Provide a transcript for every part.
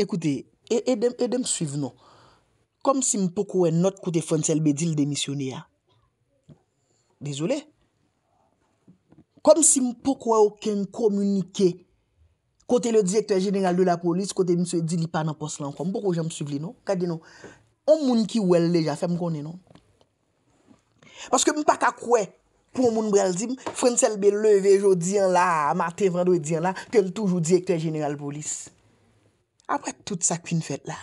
Ekoute, edem suiv nou, kom si m pou kwe not kote Frenzel be di l demisyone ya. Dizole. Kom si m pou kwe ou ken komunike kote le direktor general de la polis, kote m se di li pa nan pos lan kon. M pou kwe jen m suiv li nou, kade nou, ou moun ki ou el leja, fe m koni nou. Paske m pa kakwe pou moun brel di m, Frenzel be leve jodi an la, mate vran do di an la, ke l toujou direktor general polis. apre tout sa kvin fèt la,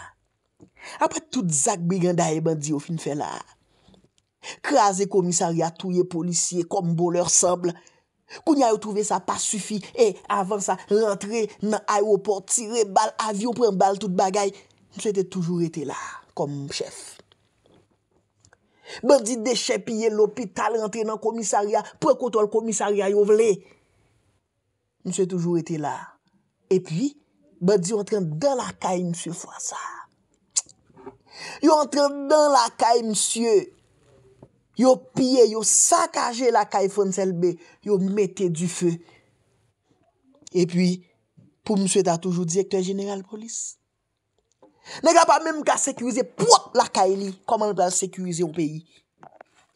apre tout zak biganda e bandi yo kvin fèt la, krasè komissariya touye polisye kom boleur sabl, koun ya yo trouve sa pa sufi, e avan sa rentre nan ayroport, tire bal avyon, pren bal tout bagay, mwen se te toujou ete la kom chef. Bandi de chèp yè l'opital rentre nan komissariya, prekotol komissariya yo vle, mwen se toujou ete la, e pi, Ba di yo entran dan la kaye, msye, fwa sa. Yo entran dan la kaye, msye. Yo piye, yo sakaje la kaye fon selbe. Yo mette du fe. E pi, pou msye ta toujou direkte general polis. Ne ka pa mwen mwen ka sekurize pou la kaye li. Koman mwen pa sekurize ou peyi?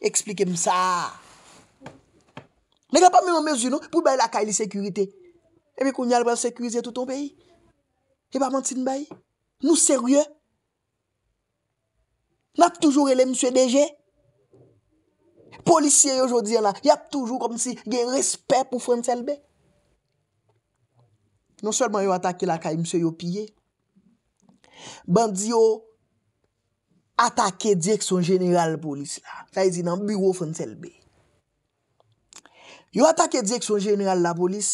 Eksplike msa. Ne ka pa mwen mwen mwen zinon pou bay la kaye li sekurite? E mi kon nyal ba sekurize tout ou peyi? E pa mantin bayi? Nou seryè? N ap toujou ele msè DG? Polisye yo jodi an la, yap toujou kom si gen respè pou frontelbe? Non sèlman yo atake lakay msè yo piye. Bandi yo atake diek son jeneral polis la. Kwa yi di nan bureau frontelbe. Yo atake diek son jeneral la polis,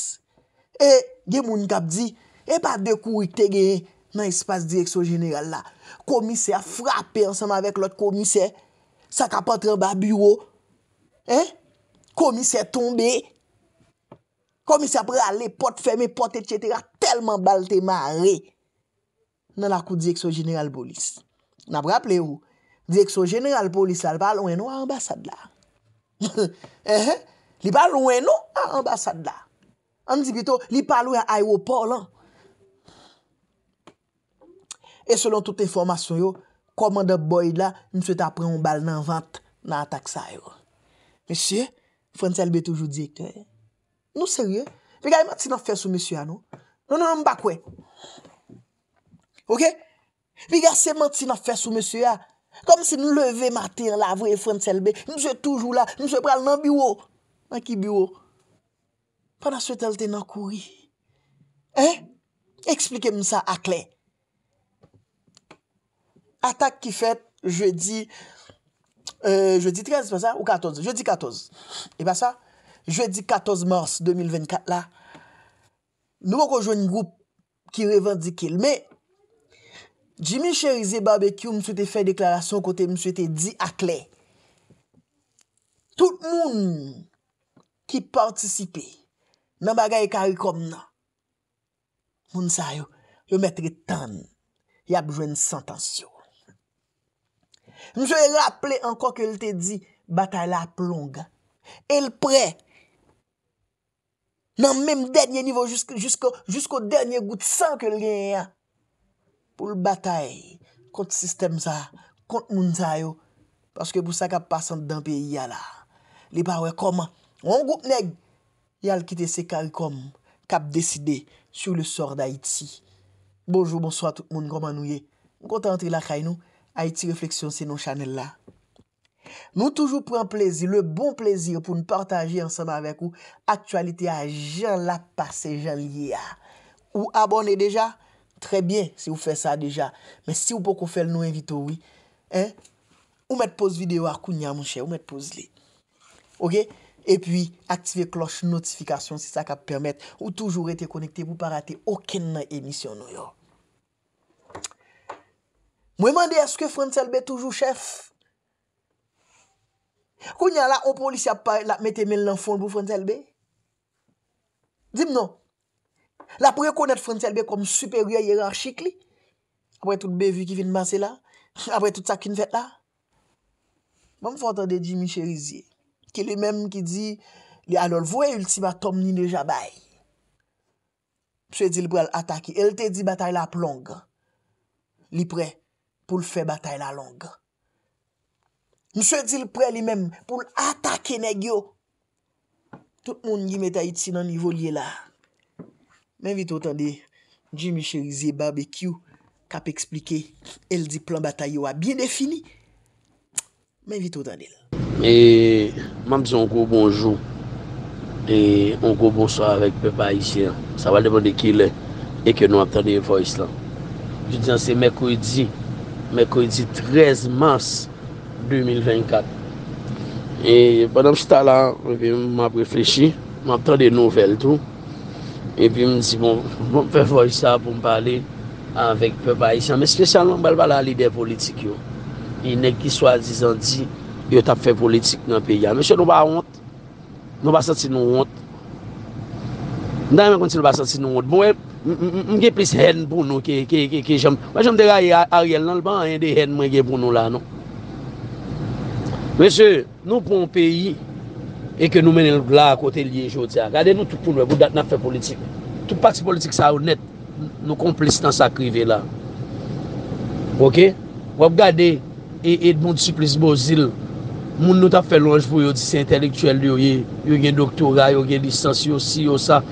e gen moun kap di, e gen moun kap di, E pa dekou i tege nan espase direkso general la. Komise a frape ansanman vek lot komise. Sa kapotran ba bureau. Eh? Komise a tombe. Komise a prale pot, feme pot, etc. Telman balte mare. Nan la kou direkso general polis. Na praple ou. Direkso general polis al pa lounen ou a ambasade la. Eh? Li pa lounen ou a ambasade la. An di pito, li pa lounen a aeroport lan. E selon tout informasyon yo, komanda boy non, non, non, la, mswe te apren yon bal nan vant nan ataksay yo. Mese, Franselbe toujou dik, nou serye, viga yon mati nan fes ou mese ya nou, nou nan mbakwe. Ok? Viga se mati nan fes ou mese ya, kom se nou leve mati an la vwe Franselbe, mse toujou la, mse pral nan biwo, nan ki biwo, panan sou telte nan kouri. Eh? Eksplike msa akle. Atak ki fet, je di 13 ou 14? Je di 14. E pa sa, je di 14 mars 2024 la. Nou mwen konjwen yon group ki revendikil. Me, Jimmy Cherise Barbecue mswete fè deklarasyon kote mswete di atle. E, tout moun ki partisipe nan bagay karikom nan, moun sa yon, yon metre tan, yon apjwen 100 ansyon. Mwen se raple ankon ke l te di, batay la plonga. El pre, nan menm denye nivou, Jusko denye gout san ke l genyen. Pou l batay kont sistem sa, kont moun sa yo. Paske pou sa kap pasan dan pe yala. Li pa we koman, wong gout neg, Yal kite se kankom, kap deside, Su le sor da iti. Bonjour, bonsoit tout moun, koman nou ye. Mwen konta antri la kay nou, ay ti refleksyon se nou chanel la. Nou toujou pren plezi, le bon plezi pou nou partajye ansama avek ou, aktualite a Jean Lapas, se Jean Lier. Ou abone deja, trebyen se ou fe sa deja, men si ou pou kon fel nou evito ou, ou met pose videyo akou, nya moun chè, ou met pose li. Ok? E pi aktive kloche notifikasyon, se sa ka ppermet, ou toujou rete konekte, pou pa rate oken nan emisyon nou yo. Mwen mande, eske frontelbe toujou chef? Koun ya la, ou polisi ap paye la mette men lan fon pou frontelbe? Dim nou? La pou yo konet frontelbe kom superior hierarchik li? Apre tout bevi ki vin base la? Apre tout sakin fet la? Mwen mwen fwantande Jimmy Cherizier, ki li menm ki di, li alol vwe ultima tom ni nejabay. Pse di li pou el ataki. El te di batay la plong. Li pre. pou l fè batay la lang. Mwen se di l pre li men, pou l atake neg yo. Tout moun yi metay ti nan nivou liye la. Men vitou tan de, Jimmy Cherise Barbecue, kap eksplike, el di plan batay yo a bien defini. Men vitou tan de. E, manm di on go bonjou, e, on go bonsoy avèk pepa yi si, sa va levon de ki le, e ke nou ap tande yi voys lan. Jou diyan se mek ou yi di, Mè ko y di 13 mars 2024. E bonan msit alan, mwen ap reflechi. Mwen ap tan de nouvel tou. E pi mwen di bon, mwen fe voysa pou mpale anvek pe ba isyan. Mwen spesyalman mwen bal bala lider politik yo. Y ne ki swa dizan di, yo tap fe politik nan pe ya. Mwen se nou ba hont. Nou ba sati nou hont. Nan mwen konti nou ba sati nou hont. Mge plis hen pou nou ke jom Maj jom dera a riel nan L ban yon de hen mwen gen pou nou la non? nou Mense, nou pon peyi E ke nou menen la kote liyejot ya Gade nou tout pou nou Bout dat na fe politik Tout paksi politik sa ou net Nou komplicitans a krive la Ok? Wap gade, e edmon disu plis bozil Moun nou ta fe lonj pou yo disi intelektuel Yo gen doktora, yo gen lisans Yo si yo sa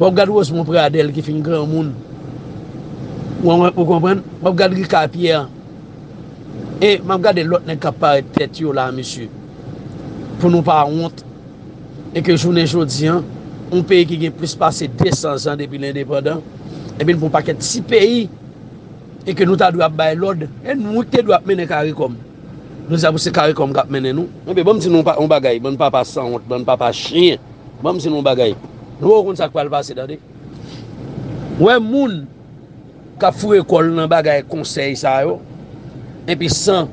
Mwen wèm gade wòs mwen prè Adel ki fin grè moun, mwen wèm pou komprende, mwen wèm gade gri ka apyè an, e mwen wèm gade lot nen kapare tèt yo la, misyè, pou nou pa ont, e ke jounen joudzien, mwen peyi ki gen plus pase 200 ansan depi l'independant, e bin pou pa ket 6 peyi, e ke nou ta dwa bay lot, e nou te dwa apmène karikom. Nou zavous se karikom kapmènen nou. Mwen bit bon mi si nou bagay, bon papa san ont, bon papa chen, bon mi si nou bagay, Nou ou kon sa kwa lva se dan de Ouè moun Kap fwe kol nan bagay konsey sa yo En pi san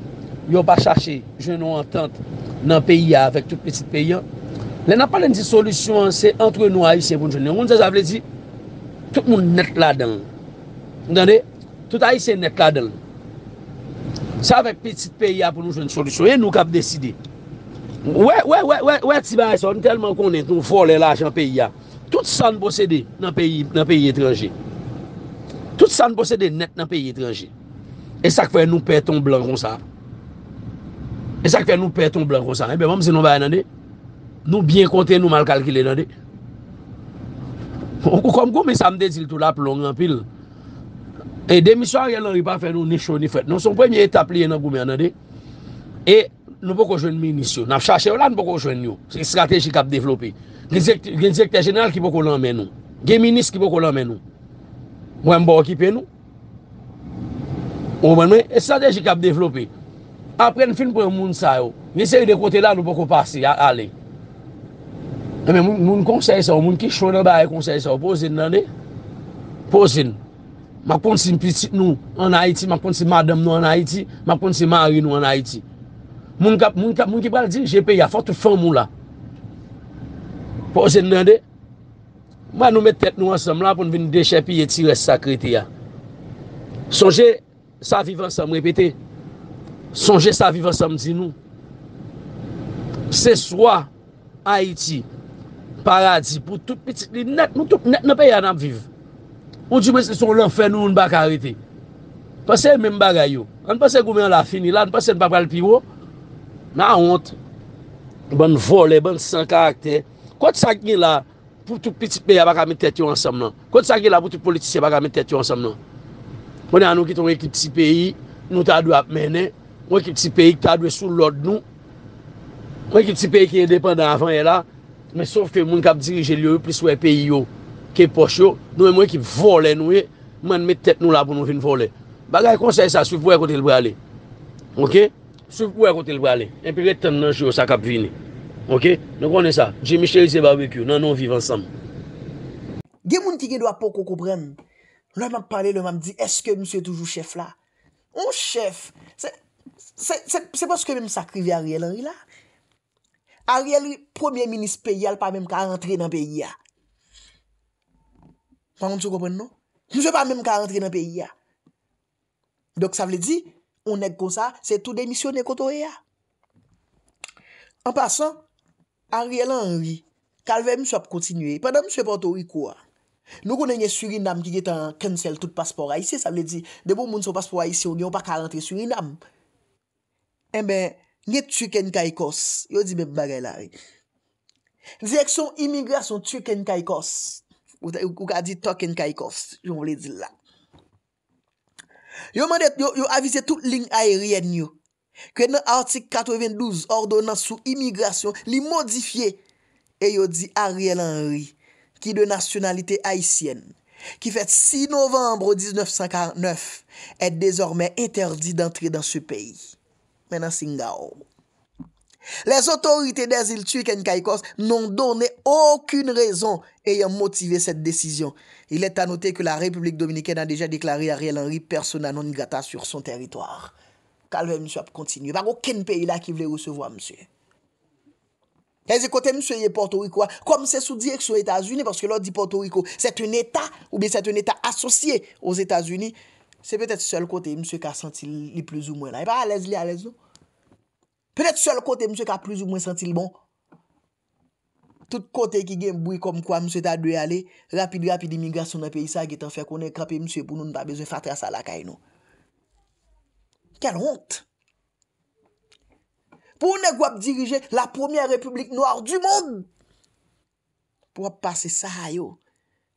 Yo pa chache jenou entente Nan peyi ya Fek tout piti peyi an Le na pale nize solusyon se entre nou a yise bon Moun sa sa vle di Tout moun net la den Tout a yise net la den Sa vek piti peyi ya Pou nou jenou solusyon E nou kap deside Ouè ouè ouè ouè ouè Ouè ki si ba a yise Ouè ouè ouè ouè ouè Ouè ouè ouè ouè ouè Tout sa n'posede nan peyi etranje Tout sa n'posede net nan peyi etranje E sak fè nou pè ton blan kon sa E sak fè nou pè ton blan kon sa E bè mòm se nou bay nan de Nou byen kontè nou mal kalkile nan de On kou kòm gòm e samde zil tout la plong an pil E demiswa yon nan ripan fè nou ni chò ni fèt Non son premi etap liye nan gòm yan nan de E nou pou kòjwen mi ni chò Nap chache ou la nou pou kòjwen yo Se ki stratejik ap deflopi E nou pou kòjwen mi ni chò gen direktè genèl ki pou koun anmen nou gen minis ki pou koun anmen nou mwen mbo akipè nou ou mwen mwen e sa de jik ap devlopè apren fin pou yon moun sa yo lise yon de kote la nou pou koun pasi ale e moun konsè yon sa yo moun ki chounen ba yon konsè yon sa yo posin nan de makpon si mpiti nou an Aiti makpon si madam nou an Aiti makpon si mari nou an Aiti moun ki bal di jepè ya fòtou fòmou la pou ouzen nan de, man nou met tet nou ansem la, pou nou veni deche pi yeti res sakriti ya. Sonje sa vivan sam repete, sonje sa vivan sam di nou, se swa, Haiti, Paradis, pou tout, nou tout net nou pe ya nan viv, ou di mwen se son l'anfen nou, ou n'ba karite, panse mwen mba gayo, an panse goumen la fini la, an panse n'ba pral pi yo, nan hont, ban vole, ban san karakter, Kote sa gen la, pou tou piti peyi a baka mi tete yo ansam nan. Kote sa gen la pou tou politisi a baka mi tete yo ansam nan. Mwen anou ki ton gen ki piti peyi, nou ta dwe ap menen. Mwen ki piti peyi ki ta dwe sou lode nou. Mwen ki piti peyi ki yon depen avan yon e la. Men saf ke mwen kap dirije lyo yon, plis wè peyi yo, ke poche yo. E mwen mwen ki vole nou ye, mwen mi tete nou la pou nou vin vole. Baga yon konsey sa, sou pou yon kote lwe ale. Ok? Sou pou yon kote lwe ale. Yon pi reten nan jyo sa kap vini. Ok? Nou konnen sa. Jemichelize babekyo nan nou viv ansam. Gen moun ki gen do apoko koupren, lò m ap pale, lò m ap di, eske msè toujou chef la? Ou chef? Se paske mèm sa krivi a riyel anri la? A riyel, premier minis peyal pa mèm ka rentre nan pey ya. Pan msè koupren nou? Msè pa mèm ka rentre nan pey ya. Dok sa vle di, ou neg kon sa, se tou demisyon nekoto ya. An pasan, Anri elan anri, kalve mswe ap kontinue, padan mswe pato wikouwa. Nou konenye Surinam ki jete an kensel tout paspor a isi, sa mle di, debou moun sou paspor a isi, ou nyon pa kalantre Surinam. Enbe, eh nye Tuyken Kaikos, yo di men bagay la re. Direksyon imigrasyon Tuyken Kaikos, ou ka di Tuyken Kaikos, joun mle di la. Yo avise tout ling a eryen yo. Kwen an artik 92 ordonan sou imigrasyon li modifiye E yo di Ariel Henry Ki de nasyonalite haisyen Ki fet 6 novembre 1949 Et dezormen interdi d'entri dans se peyi Mè nan singa ou Les otorite dezil tuy ken kaykos Non donne okune rezon Eyan motive sete desisyon Il et anote ke la Republik Dominikèn An deja deklari Ariel Henry Persona non ingata sur son teritwar alve mswe ap kontinye. Bak oken peyi la ki vle recevo a mswe. Eze kote mswe ye Porto Rico a, kom se sou direk sou Etasuni, paske lor di Porto Rico, set un eta, ou bi set un eta asosye ou Etasuni, se petet sel kote mswe ka senti li plouz ou mwen a. E pa alèz li alèz nou. Petet sel kote mswe ka plouz ou mwen senti l bon. Tout kote ki gen boui kom kwa mswe ta dwe ale, rapide rapide imigrasyon api isa ki tan fe konen krapi mswe pou nou nou pa beze fatre sa la kay nou. Kel honte. Pou ne gwap dirije la premier republik noyar du moun. Pou ap pase sahay yo.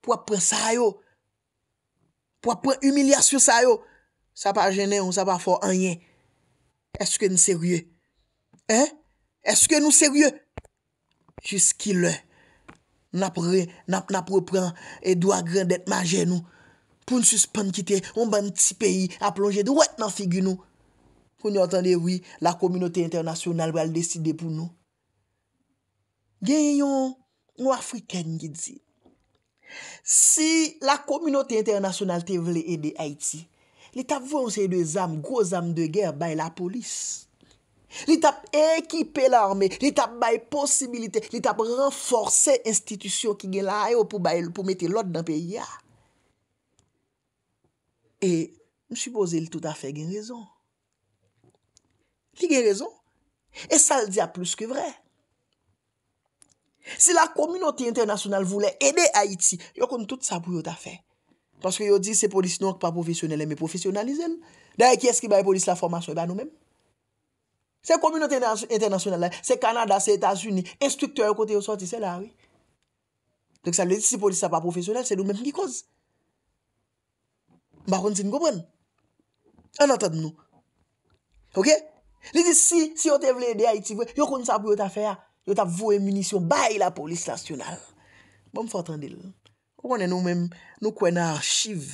Pou ap pren sahay yo. Pou ap pren humiliasyo sahay yo. Sa pa jene ou sa pa fò anyen. Eske nou serye. Eh? Eske nou serye. Jiski le. Nap repren edwa grandet ma jen nou. Pou nou suspende kite. Ou ban ti peyi. A plonge dwoet nan figi nou. Kouni otande, oui, la kominote internasyonal wè al deside pou nou. Gen yon, ou Afrika n'gidze. Si la kominote internasyonal te vle ede Haiti, li tap vwonsye de zame, gwo zame de gèr bay la polis. Li tap ekipe l'armè, li tap bay posibilite, li tap renforse institisyon ki gen la ayo pou bay, pou mette l'ot nan peyi ya. E, msipoze li tout afe gen rezon. Ti gen rezon? E sa l di a plus ki vre. Si la kominoti internasyonal voulè ede Haiti, yo kon tout sa pou yo ta fè. Paske yo di se polis nou ak pa profesyonel e me profesyonelize l. Da e ki eski baye polis la formasyon e eh baye nou men. Se kominoti internasyonal l, se Kanada, se Etats-Unis, instruktor yo kote yo soti, se la wè. Dok sa l di si polis sa pa profesyonel, se nou men ki koz. Bakon ti n gopwen? An atad nou? Ok? Ok? Li di si, si yo te vle de Haiti vwe Yo kon sa pou yo ta fe a Yo ta vwe munisyon, bay la polis lasyonal Bon fote andel O konen nou men, nou kwen a archiv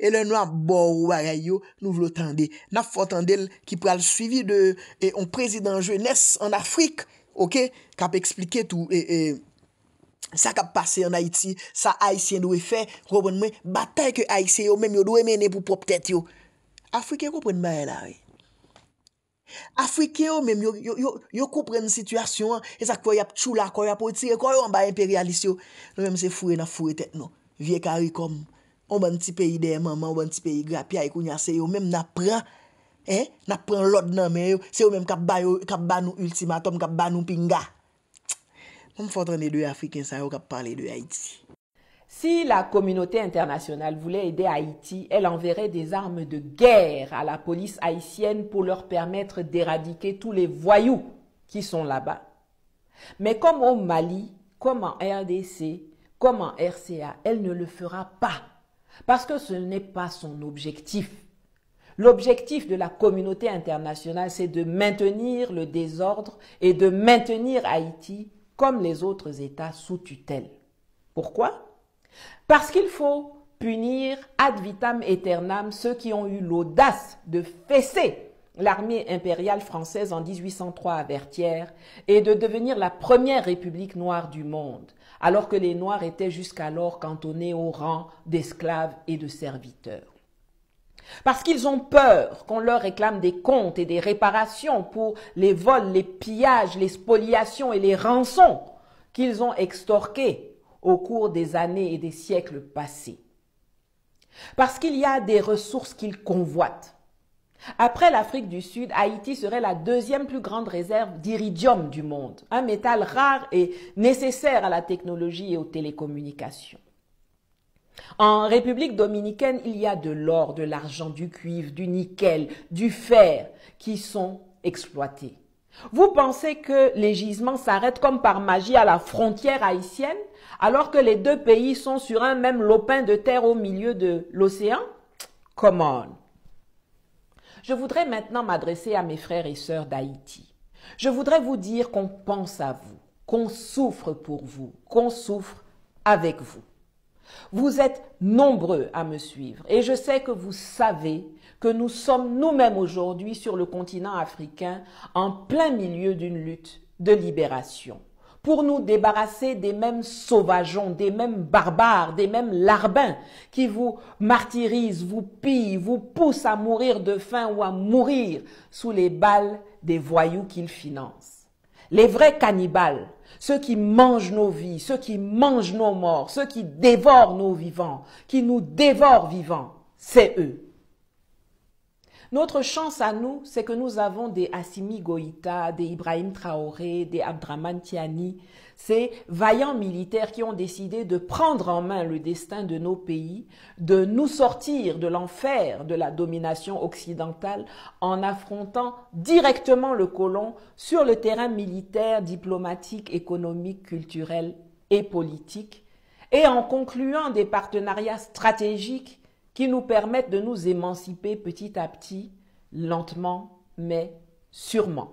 E le nou a bor ou a ray yo Nou vle o tande Na fote andel ki pral suivi de e, On prezident jeunesse an Afrik Ok, kap eksplike tout e, e, Sa kap pase an Haiti Sa Haitien dwe fe Robon mwen, batay ke Haitien yo Men yo dwe mene pou pop tete yo Afriken ropwen mwen a ray Afrike yo mèm, yo koupren n situasyon an, e sa kwa yap chou la, kwa yap otire, kwa yo an bay imperialist yo, yo mèm se fure na fure tet nou, vie karikom, ou ban ti peyi demanman, ou ban ti peyi grapyay, e kwenye se yo mèm na pran, eh, na pran lot nan mè yo, se yo mèm kap bayou, kap bayou ultimatom, kap bayou pinga. Mèm fotran e dwe Afrike sa yo kap parle dwe Haiti. Si la communauté internationale voulait aider Haïti, elle enverrait des armes de guerre à la police haïtienne pour leur permettre d'éradiquer tous les voyous qui sont là-bas. Mais comme au Mali, comme en RDC, comme en RCA, elle ne le fera pas parce que ce n'est pas son objectif. L'objectif de la communauté internationale, c'est de maintenir le désordre et de maintenir Haïti comme les autres États sous tutelle. Pourquoi parce qu'il faut punir ad vitam aeternam ceux qui ont eu l'audace de fesser l'armée impériale française en 1803 à Vertières et de devenir la première république noire du monde, alors que les Noirs étaient jusqu'alors cantonnés au rang d'esclaves et de serviteurs. Parce qu'ils ont peur qu'on leur réclame des comptes et des réparations pour les vols, les pillages, les spoliations et les rançons qu'ils ont extorqués au cours des années et des siècles passés. Parce qu'il y a des ressources qu'ils convoitent. Après l'Afrique du Sud, Haïti serait la deuxième plus grande réserve d'iridium du monde, un métal rare et nécessaire à la technologie et aux télécommunications. En République dominicaine, il y a de l'or, de l'argent, du cuivre, du nickel, du fer qui sont exploités. Vous pensez que les gisements s'arrêtent comme par magie à la frontière haïtienne, alors que les deux pays sont sur un même lopin de terre au milieu de l'océan Come on. Je voudrais maintenant m'adresser à mes frères et sœurs d'Haïti. Je voudrais vous dire qu'on pense à vous, qu'on souffre pour vous, qu'on souffre avec vous. Vous êtes nombreux à me suivre et je sais que vous savez que nous sommes nous-mêmes aujourd'hui sur le continent africain en plein milieu d'une lutte de libération pour nous débarrasser des mêmes sauvageons, des mêmes barbares, des mêmes larbins qui vous martyrisent, vous pillent, vous poussent à mourir de faim ou à mourir sous les balles des voyous qu'ils financent. Les vrais cannibales, ceux qui mangent nos vies, ceux qui mangent nos morts, ceux qui dévorent nos vivants, qui nous dévorent vivants, c'est eux. Notre chance à nous, c'est que nous avons des Assimi Goïta, des Ibrahim Traoré, des Abdraman Tiani, ces vaillants militaires qui ont décidé de prendre en main le destin de nos pays, de nous sortir de l'enfer de la domination occidentale en affrontant directement le colon sur le terrain militaire, diplomatique, économique, culturel et politique, et en concluant des partenariats stratégiques qui nous permettent de nous émanciper petit à petit, lentement, mais sûrement.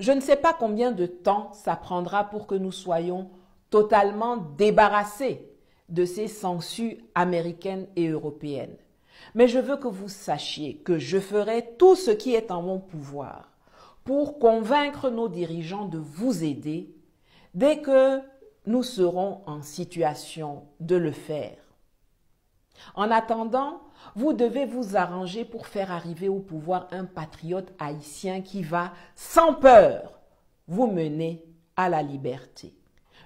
Je ne sais pas combien de temps ça prendra pour que nous soyons totalement débarrassés de ces sangsues américaines et européennes. Mais je veux que vous sachiez que je ferai tout ce qui est en mon pouvoir pour convaincre nos dirigeants de vous aider dès que nous serons en situation de le faire. En attendant, vous devez vous arranger pour faire arriver au pouvoir un patriote haïtien qui va, sans peur, vous mener à la liberté.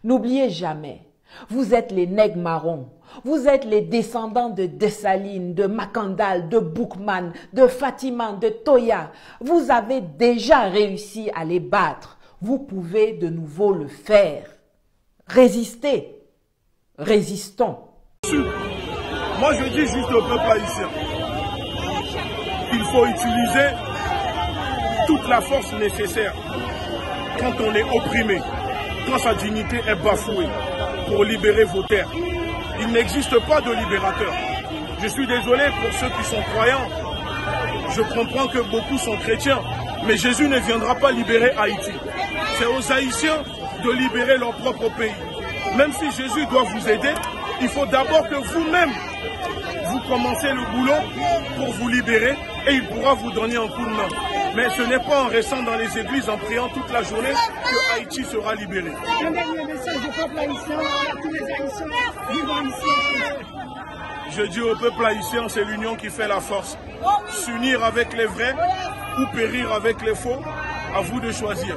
N'oubliez jamais, vous êtes les nègres marrons, vous êtes les descendants de Dessalines, de Macandal, de Boukman, de Fatima, de Toya. Vous avez déjà réussi à les battre. Vous pouvez de nouveau le faire. Résistez. Résistons. Moi, je dis juste au peuple haïtien qu'il faut utiliser toute la force nécessaire quand on est opprimé, quand sa dignité est bafouée, pour libérer vos terres. Il n'existe pas de libérateur. Je suis désolé pour ceux qui sont croyants. Je comprends que beaucoup sont chrétiens, mais Jésus ne viendra pas libérer Haïti. C'est aux Haïtiens de libérer leur propre pays. Même si Jésus doit vous aider, il faut d'abord que vous-même, vous commencez le boulot pour vous libérer et il pourra vous donner un coup de main. Mais ce n'est pas en restant dans les églises, en priant toute la journée, que Haïti sera libéré. Je dis au peuple haïtien, c'est l'union qui fait la force. S'unir avec les vrais ou périr avec les faux, à vous de choisir.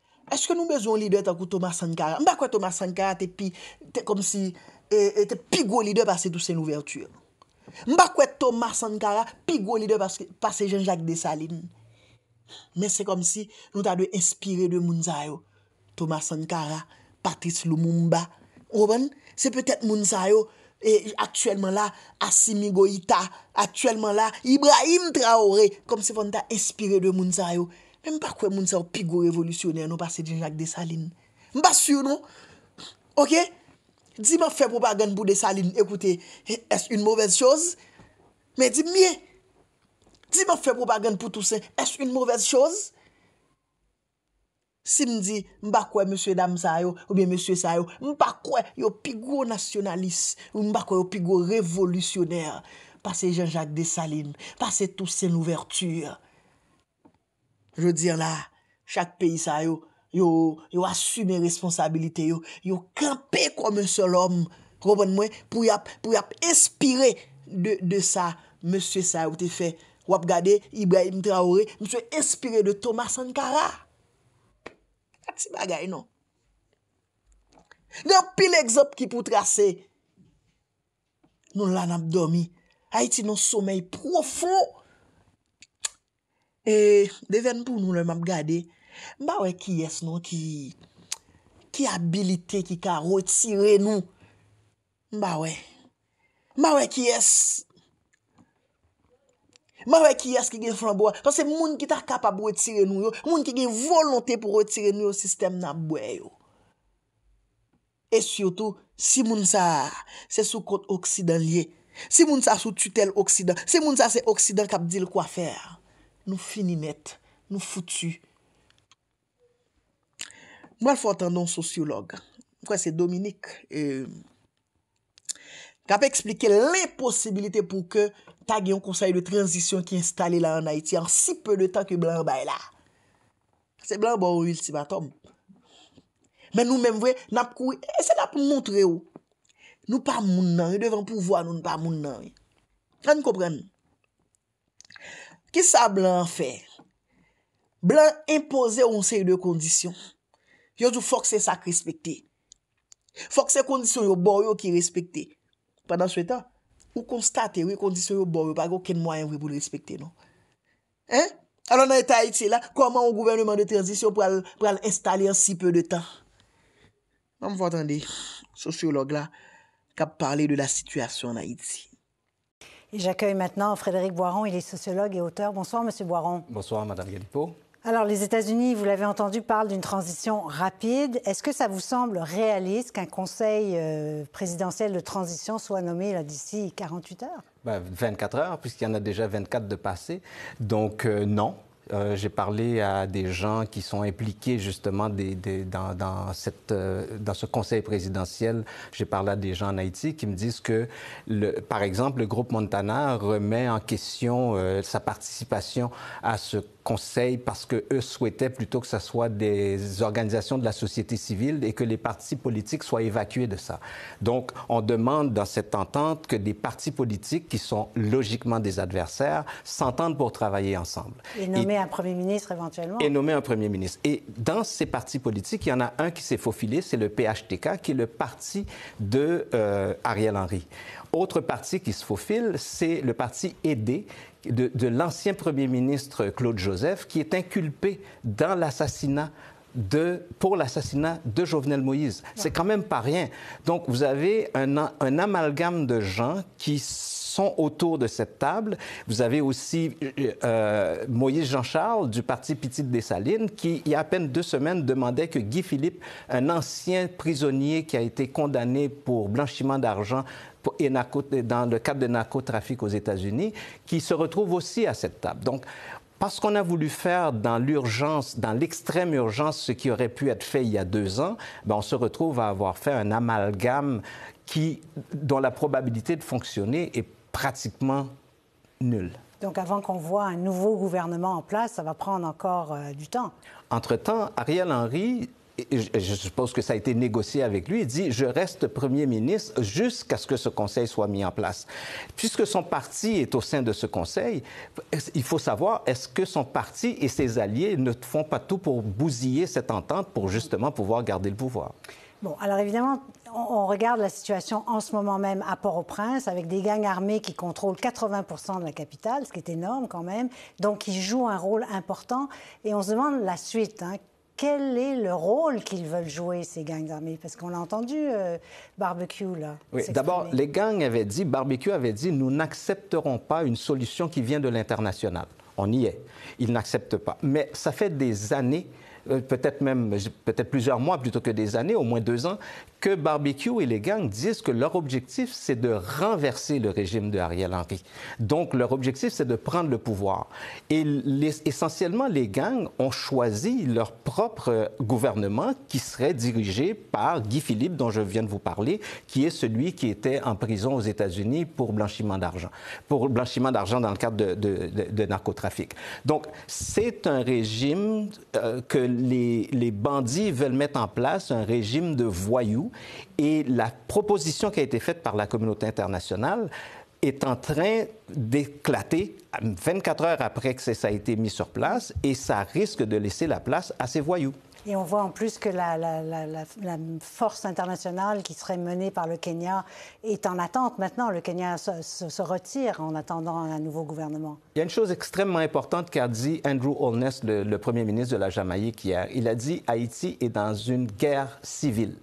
Eske nou bezon li dwe takou Thomas Sankara? Mba kwe Thomas Sankara te pi, te kom si, e, e, te pi gwo li dwe pase tout sen ouverture. Mba kwe Thomas Sankara pi gwo li dwe pase Jean-Jacques Dessalines. Men se kom si nou ta de espire de mounzayou. Thomas Sankara, Patrice Lumumba, ouwen, se petet mounzayou et aktuellement la Asimi Goita, aktuellement la Ibrahim Traoré, kom se fon ta espire de mounzayou. Men mba kwe moun se ou pigou revolisyonè, nou pase Jean-Jacques Dessalines. Mba si ou nou? Ok? Di mba fe pou bagèn pou Dessalines, ekoute, es un mouvez choz? Men di mie? Di mba fe pou bagèn pou tousè, es un mouvez choz? Si mdi, mba kwe M. Dam Sayo ou M. Sayo, mba kwe yo pigou nasyonalis, mba kwe yo pigou revolisyonè, pase Jean-Jacques Dessalines, pase tousè nouverture. Je diyan la, chak peyi sa yo, yo asume responsabilite yo, yo klempe kon men sol om. Robon mwen, pou yap espire de sa, monsye sa yo te fe, wap gade, Ibrahim Traore, monsye espire de Thomas Sankara. A ti bagay non. Nopi l'exop ki pou trase, non lan ap domi, a iti non somey profo. E devèn pou nou lè map gade, mba wè ki yes nou ki, ki abilite ki ka rotire nou. Mba wè, mba wè ki yes, mba wè ki yes ki gen flanboa. To se moun ki ta kapab rotire nou yo, moun ki gen volonté pou rotire nou yo sistem nan bwe yo. E syotou, si moun sa, se sou kont oksidan liye. Si moun sa sou tutel oksidan, si moun sa se oksidan kap dil kwa fèr. Nou fini net, nou foutu. Mwa l fwa tan don sociolog. Kwa se Dominique. Eh, Kwa pe eksplike le posibilite pou ke tagi yon konsey de transisyon ki installe la an Haiti an si peu de tan ki blan bay la. Se blan ba bon ou il si batom. Men nou men vwe nap koui, e se nap moun tre ou. Nou pa moun nan, e devan pou vwa nou, nou pa moun nan. Kan nou kopren nou? Ki sa blan fèr? Blan impose ou nse yon de kondisyon. Yo jou fokse sak respekte. Fokse kondisyon yo bor yo ki respekte. Padanswè tan, ou konstate wè kondisyon yo bor yo pa gen mwayan wè pou lè respekte nou. Hein? Anon nan yon Tahiti la, koman ou gouvernement de transisyon pou al estalè an si peu de tan? Nan mwen fò atan de sociolog la kap parle de la situasyon nan Tahiti. Et j'accueille maintenant Frédéric Boiron, il est sociologue et auteur. Bonsoir, Monsieur Boiron. Bonsoir, Madame Galipo. Alors, les États-Unis, vous l'avez entendu, parlent d'une transition rapide. Est-ce que ça vous semble réaliste qu'un conseil euh, présidentiel de transition soit nommé d'ici 48 heures 24 ben, heures, puisqu'il y en a déjà 24 de passé. Donc, euh, non, euh, j'ai parlé à des gens qui sont impliqués justement des, dans, cette, euh, dans, ce conseil présidentiel. J'ai parlé à des gens en Haïti qui me disent que, le, par exemple, le groupe Montana remet en question euh, sa participation à ce conseil parce que eux souhaitaient plutôt que ce soit des organisations de la société civile et que les partis politiques soient évacués de ça. Donc, on demande dans cette entente que des partis politiques qui sont logiquement des adversaires s'entendent pour travailler ensemble. Et nommer un premier ministre éventuellement. Et nommer un premier ministre. Et dans ces partis politiques, il y en a un qui s'est faufilé, c'est le PHTK, qui est le parti de euh, Ariel Henry. Autre parti qui se faufile, c'est le parti aidé de, l'ancien Premier ministre Claude Joseph, qui est inculpé pour l'assassinat de Jovenel Moïse. C'est quand même pas rien. Donc, vous avez un, amalgame de gens qui sont autour de cette table. Vous avez aussi euh, Moïse Jean-Charles du parti petit des Salines qui, il y a à peine deux semaines, demandait que Guy Philippe, un ancien prisonnier qui a été condamné pour blanchiment d'argent et dans le cadre de narcotrafic aux États-Unis, qui se retrouvent aussi à cette table. Donc, parce qu'on a voulu faire dans l'urgence, dans l'extrême urgence, ce qui aurait pu être fait il y a deux ans, ben, on se retrouve à avoir fait un amalgame qui, dont la probabilité de fonctionner est pratiquement nulle. Donc avant qu'on voit un nouveau gouvernement en place, ça va prendre encore euh, du temps. Entre-temps, Ariel Henry je suppose que ça a été négocié avec lui, il dit Je reste Premier ministre jusqu'à ce que ce Conseil soit mis en place. Puisque son parti est au sein de ce Conseil, il faut savoir est-ce que son parti et ses alliés ne font pas tout pour bousiller cette entente pour justement pouvoir garder le pouvoir Bon, alors évidemment, on regarde la situation en ce moment même à Port-au-Prince, avec des gangs armés qui contrôlent 80 de la capitale, ce qui est énorme quand même, donc ils jouent un rôle important. Et on se demande la suite. Hein quel est le rôle qu'ils veulent jouer, ces gangs armés? Parce qu'on l'a entendu, euh, Barbecue, là. Oui, d'abord, les gangs avaient dit, Barbecue avait dit, nous n'accepterons pas une solution qui vient de l'international. On y est. Ils n'acceptent pas. Mais ça fait des années euh, peut-être même peut-être plusieurs mois plutôt que des années, au moins deux ans, que Barbecue et les gangs disent que leur objectif, c'est de renverser le régime de Ariel Henry. Donc, leur objectif, c'est de prendre le pouvoir. Et essentiellement, les gangs ont choisi leur propre gouvernement qui serait dirigé par Guy Philippe, dont je viens de vous parler, qui est celui qui était en prison aux États-Unis pour blanchiment d'argent, pour blanchiment d'argent dans le cadre de, de, narcotrafic. Donc, c'est un régime euh, que les, bandits veulent mettre en place un régime de voyous et la proposition qui a été faite par la communauté internationale, est en train d'éclater 24 heures après que ça a été mis sur place et ça risque de laisser la place à ces voyous. Et on voit en plus que la, force internationale qui serait menée par le Kenya est en attente maintenant. Le Kenya se, retire en attendant un nouveau gouvernement. Il y a une chose extrêmement importante qu'a dit Andrew Holness, le, premier ministre de la Jamaïque, hier. Il a dit Haïti est dans une guerre civile.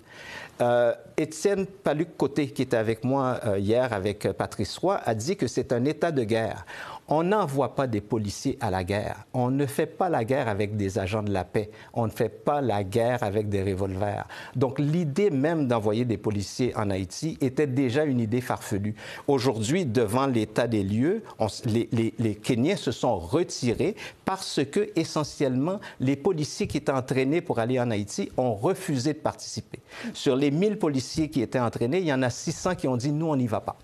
Euh, Étienne Paluc-Côté, qui était avec moi euh, hier avec euh, Patrice Roy, a dit que c'est un état de guerre. On n'envoie pas des policiers à la guerre. On ne fait pas la guerre avec des agents de la paix. On ne fait pas la guerre avec des revolvers. Donc l'idée même d'envoyer des policiers en Haïti était déjà une idée farfelue. Aujourd'hui, devant l'état des lieux, les, les, Kenyans se sont retirés parce que essentiellement les policiers qui étaient entraînés pour aller en Haïti ont refusé de participer. Sur les 1000 policiers qui étaient entraînés, il y en a 600 qui ont dit nous on n'y va pas.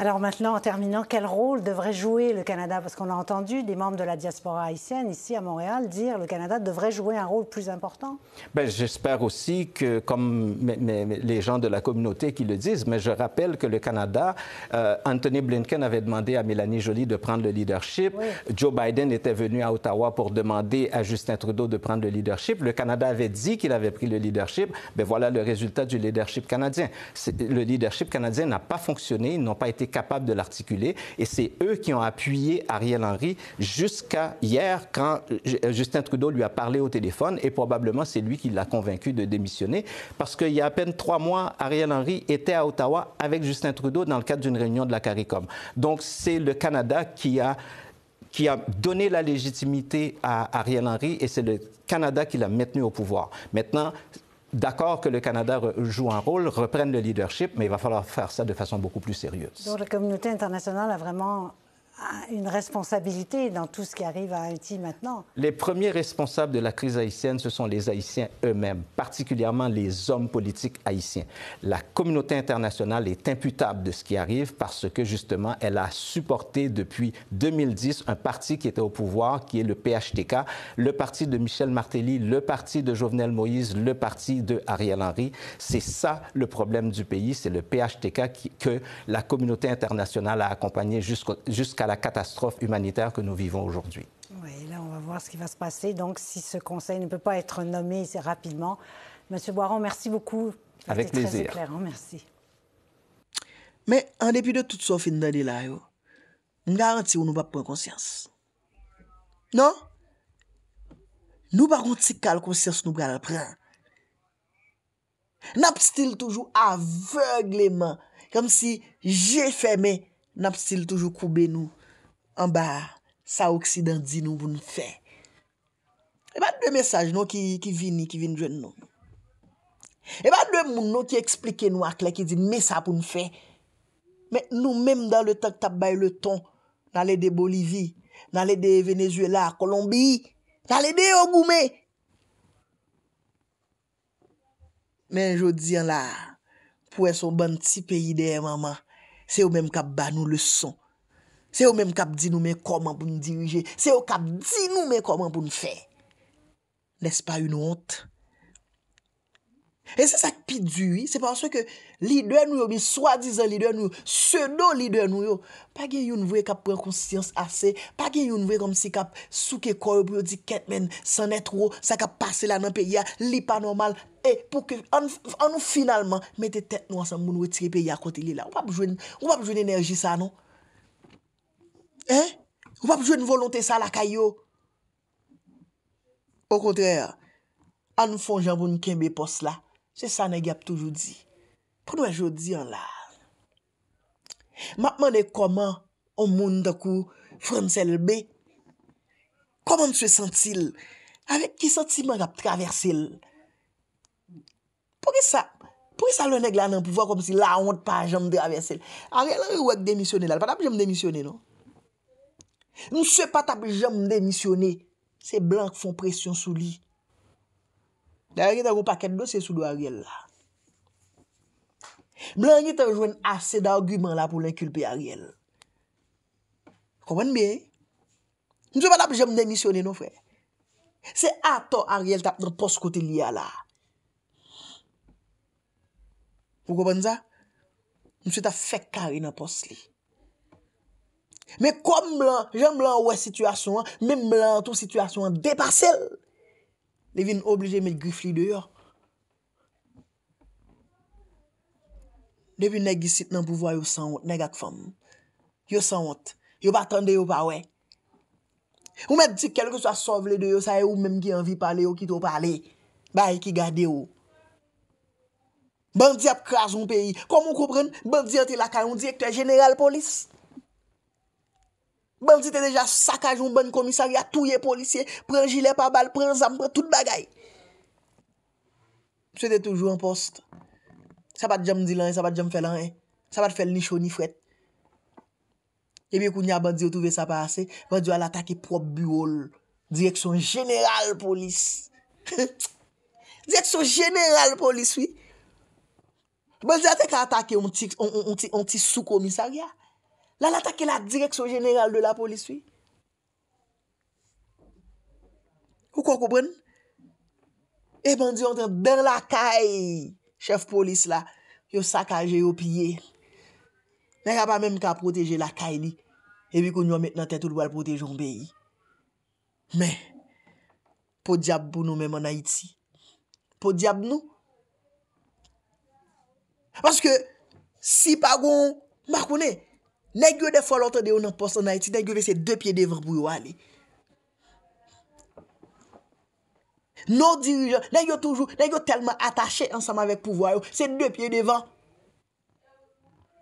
Alors maintenant, en terminant, quel rôle devrait jouer le Canada Parce qu'on a entendu des membres de la diaspora haïtienne ici à Montréal dire que le Canada devrait jouer un rôle plus important. Ben, j'espère aussi que, comme les gens de la communauté qui le disent, mais je rappelle que le Canada, euh, Anthony Blinken avait demandé à Mélanie jolie de prendre le leadership. Joe Biden était venu à Ottawa pour demander à Justin Trudeau de prendre le leadership. Le Canada avait dit qu'il avait pris le leadership. mais ben, voilà le résultat du leadership canadien. Le leadership canadien n'a pas fonctionné. Ils n'ont pas été capable de l'articuler. Et c'est eux qui ont appuyé Ariel Henry jusqu'à hier, quand euh, Justin Trudeau lui a parlé au téléphone, et probablement c'est lui qui l'a convaincu de démissionner, parce qu'il y a à peine trois mois, Ariel Henry était à Ottawa avec Justin Trudeau dans le cadre d'une réunion de la CARICOM. Donc c'est le Canada qui a qui a donné la légitimité à Ariel Henry et c'est le Canada qui l'a maintenu au pouvoir. Maintenant, d'accord que le Canada joue un rôle, reprenne le leadership, mais il va falloir faire ça de façon beaucoup plus sérieuse. Donc la communauté internationale a vraiment une responsabilité dans tout ce qui arrive à Haïti maintenant. Les premiers responsables de la crise haïtienne, ce sont les Haïtiens eux-mêmes, particulièrement les hommes politiques haïtiens. La communauté internationale est imputable de ce qui arrive parce que justement, elle a supporté depuis 2010 un parti qui était au pouvoir, qui est le PHTK, le parti de Michel Martelly, le parti de Jovenel Moïse, le parti de Ariel Henry. C'est ça le problème du pays, c'est le PHTK que la communauté internationale a accompagné jusqu'à la catastrophe humanitaire que nous vivons aujourd'hui. Oui, là, on va voir ce qui va se passer. Donc, si ce Conseil ne peut pas être nommé rapidement. Monsieur Boiron, merci beaucoup. Avec plaisir. Très éclairant, merci. Mais en dépit de tout ça, fin de là, je garantis nous ne pas prendre conscience. Non? Nous, par contre, pas conscience nous prend. prendre. Nous aveuglément, toujours, aveuglément, comme si j'ai mais nous toujours toujours nous. nous. An ba, sa oksidan di nou pou nou fe. E ba dwe mesaj nou ki vini, ki vini dwen nou. E ba dwe moun nou ki eksplike nou akle ki di, me sa pou nou fe. Men nou menm dan le tak tabay le ton, nan le de Bolivi, nan le de Venezuela, Colombi, nan le de Ogume. Men jodi an la, pou e son ban ti peyi de e maman, se ou menm ka ba nou le son. Se yo menm kap di nou men koman pou nou dirije. Se yo kap di nou men koman pou nou fe. Nes pa yon ou ot? E se sak pi diwi, se panso ke lidwen nou yo, mi swa dizan lidwen nou yo, se do lidwen nou yo, pa gen yon vwe kap pren konsyans ase, pa gen yon vwe kom si kap souke kor pou yo di ket men sanet rou, sa kap pase la nan pe ya li pa normal, e pou ke an nou finalman mette tet nou asan moun we tike pe ya kote li la. Ou pa pou jwen enerji sa nou? Ou pa pou jwè n'volontè sa la kayo. Ou kontrè a. An nou fon janvoun kèmbe pos la. Se sa nè gap toujou di. Poun wè jwè di an la. Map manè koman on moun daku fransèl be. Koman mè se sentil. Awek ki sentiman gap traversil. Pou ki sa. Pou ki sa lè nè glan an pou vwa kom si la an wot pa janm traversil. Awek wèk demisyonè lal. Patap jèm demisyonè nou. Nou se pa tap jem demisyone, se blan foun presyon sou li. Darye ta gwo paket dosye sou do Ariel la. Blan yi ta jwen ase d'argument la pou l'enculpe Ariel. Komwen mi? Nou se pa tap jem demisyone nou fre. Se ato Ariel tap drat pos kote li a la. Ou komwen za? Nou se ta fek kari nan pos li. Me kom m lan, jen m lan wè situasyon an, me m lan an tou situasyon an, depasel. Devin oblije met gifli deyo. Devin neg gisit nan pouvoa yo sanwot, neg ak fam. Yo sanwot, yo batande yo pa wè. Ou met dik kelke sou a sovle deyo, saye ou menm ki anvi pale, ou ki tou pale, ba yi ki gade yo. Bandi ap kwa zon peyi, kom ou koupren, bandi ati la kanyon direktor general polis. Bandi te deja sakaj un ban komisariya, touye polisye, pren jilè pa bal, pren zam, pren tout bagay. Pse te toujou an post. Sa bat jem di lan, sa bat jem fel lan, sa bat fel ni chou ni fret. E mi kounya bandi yo touve sa pase, bandi yo al atake prob bi wol, direksyon jeneral polis. Direksyon jeneral polis, oui. Bandi yo te ka atake un ti sou komisariya. La l'atake la direkso jeneral de la polis wè. Ou kwa koupren? Eman eh, bon di yon ten den la kay. Chef polis la. Yo sakaje yo piye. Men ka pa men mi ka proteje la kay li. Ebi kon yon met nan tetou lwal protejon beyi. Men. Po diab pou nou men man Haiti. Po diab nou. Paske si pagoun makounè. Nè gyo de fwa lote de yon nan posto naiti, nè gyo ve se dè pye devan pou yon ane. Non dirijan, nè gyo toujou, nè gyo telman atache ansanman vek pou vwa yon, se dè pye devan.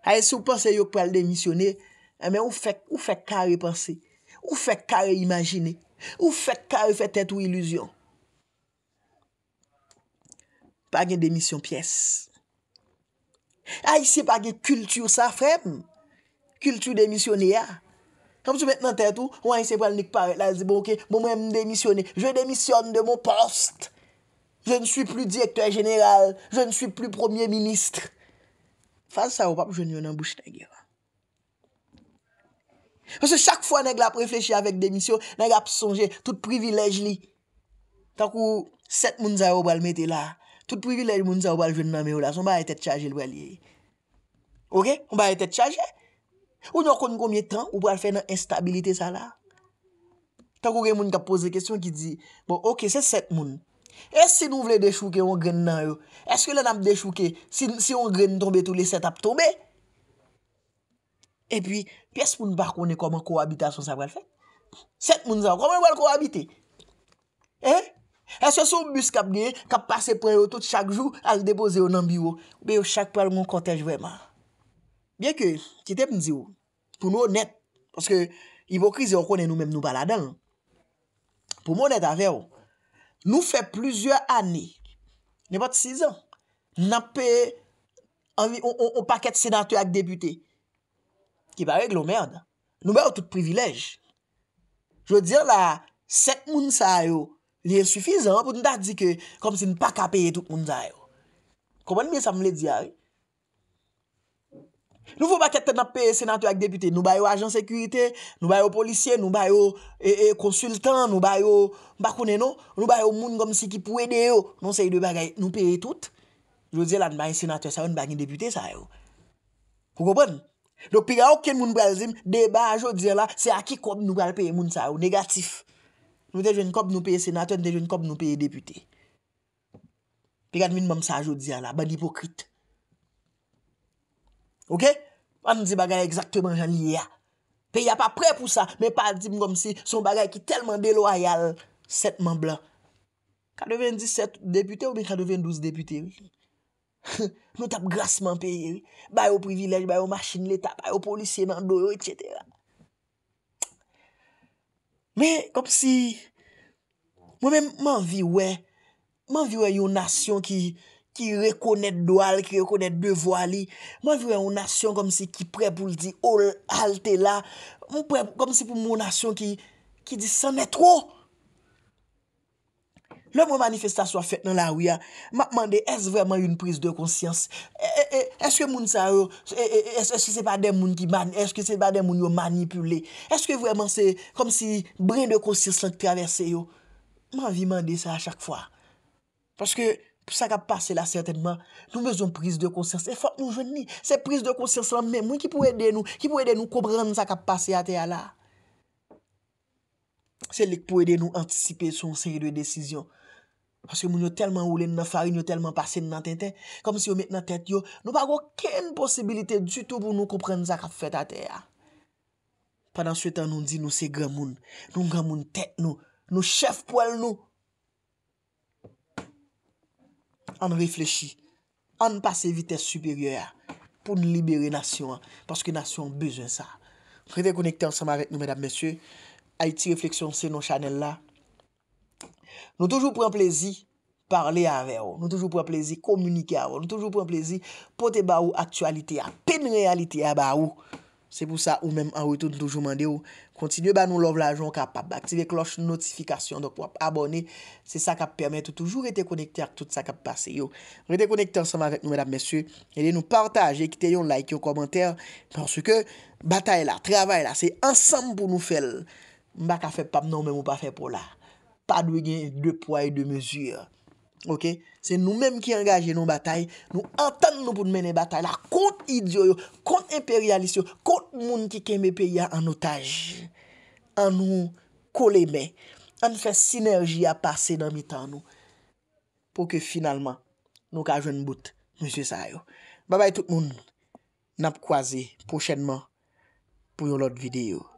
Ay, sou panse yon pral demisyonè, eh, amè ou fek kare panse, ou fek kare imajine, ou fek kare fek tèt ou iluzyon. Pagye demisyon piyes. Ay, ah, se pagye kultur safre mou. Kültu demisyonè ya. Kam sou mèt nan tè tou, wè y se pral nèk pare, lè zè bonke, bon mè mè mè demisyonè, jè demisyonè de mò post, jè nè sù plu direktor general, jè nè sù plu premier ministre. Fase sa wè pa pou jè nè yon an bouch tè gèwa. Ah. Fase chak fwa nè glap reflechè avèk demisyon, nè glap sonjè, tout privilèj li. Tak ou, set moun zè wè wè bal metè la, tout privilèj moun zè wè bal jè nè mè wè wè la, son bè a etè tè tchajè l Ou nou kon konmye tan ou pou al fè nan enstabilite sa la? Tan kou gen moun ka pose kèsyon ki di, bon, ok, se set moun, es se nou vle de chouke yon gren nan yo, es ke lan ap de chouke, si yon gren tombe, tout le set ap tombe? E pi, pi es moun parkoune koman kou habita son sa val fè? Set moun zan, koman yon val kou habite? Eh? Es se sou bus kap gen, kap pase pre yo tout chak jou, al depoze yo nan biyo, be yo chak pal moun kontèj vèman. Bien ke, ki te mdzi ou, pou nou net, paske, i vo krizi, ou konen nou menm nou baladan, pou moun net avè ou, nou fè plouzyor anè, nè bot 6 an, nan pè anvi, ou pakèt senatou ak deputè, ki pa règle ou mèrd, nou mèr ou tout privilèj. Jwè diyo la, 7 moun sa yo, liye soufizan pou nou dat di ke, kom si nou pak apèye tout moun sa yo. Koman mi sa m lè diya ou? Nou fo ba ket ten ap peye senato ak depite, nou bayo ajan sekurite, nou bayo polisye, nou bayo konsultan, eh, eh, nou bayo bakounen non, nou, nou bayo moun gom si ki pou ede yo, nou se yi de bagay, nou peye tout. Jodze la, nou baye senato sa, nou baye depite sa yo. Kou gopon? Do, pi ga ou ken moun bral zim, de ba jodze la, se a ki kob nou baye peye moun sa yo, negatif. Nou te jwen kob nou peye senato, nou te jwen kob nou peye depite. Pi ga nou min moun sa jodze la, ban ipokrit. Ok? Mwen di bagay ekzaktèman jan li ya. Pe ya pa pre pou sa, men pa di mwen kom si son bagay ki telman beloyal setman blan. Kade ven 17 depute ou men kade ven 12 depute? Men tap grasseman pe ye. Bayo privilej, bayo masjin leta, bayo polisye nan do yo, etc. Men kom si... Mwen men man viwe, man viwe yo nasyon ki... ki rekonet do al, ki rekonet de vo ali. Mwen viwen ou nasyon kom si ki pre pou li di, halte la. Mwen pre, kom si pou moun nasyon ki, ki di, san netro. Lè mwen manifestasyon fèt nan la ouya, mwen mande, es vwèman yon prise de konsyans? E, e, e, eske moun sa yo? E, e, e, eske se pa dem moun ki man? Eske se pa dem moun yo manipule? Eske vwèman se, kom si brin de konsyans lan ki travese yo? Mwen vi mande sa a chak fwa. Paske, Pou sa kap pase la certainman, nou mezon prise de konsens. E fote nou jwen ni, se prise de konsens lan men, mwen ki pou ede nou, ki pou ede nou koupren sa kap pase a te ala. Se li pou ede nou antisipe son seye de desisyon. Pase moun yo telman oulen nan fari, yo telman pase nan tenten, kom si yo met nan tete yo, nou bago ken posibilite du tout pou nou koupren sa kap fete a te ala. Padan sou etan nou di nou se gramoun, nou gramoun tete nou, nou chef poil nou. an reflechi, an pase vites superior pou nou libere nasyon, paske nasyon bezwen sa. Fritey konekte ansama arèk nou, mèdame, mèsyè, a iti refleksyon se nou chanel la. Nou toujou pren plezi parle a veyo, nou toujou pren plezi komunike a vo, nou toujou pren plezi pote ba ou aktualite, a pen realite a ba ou. Se pou sa ou menm anwitout loutoujou mande yo. Kontinye ba nou lov la jon ka pap. Ba aktive kloche notifikasyon dok wap abone. Se sa ka permette ou toujou rete konekte ak tout sa ka passe yo. Rete konekte ansama ak nou mèdap mèsyou. E de nou partaj. E ki te yon like yo komentèr. Pansu ke batay la, travay la. Se ansam pou nou fel. Mba ka feb pap nan menm ou pa feb pou la. Pa dwenye dè pwa e dè mèsyou ya. Ok, se nou menm ki engaje nou batay, nou an tan nou poun mene batay la kont idyo yo, kont imperialist yo, kont moun ki keme peya an otaj, an nou koleme, an nou fè sinerji a pase nan mi tan nou, pou ke finalman nou ka jwen bout, monsye sa yo. Babay tout moun, nap kwaze, pochenman, pou yon lot videyo.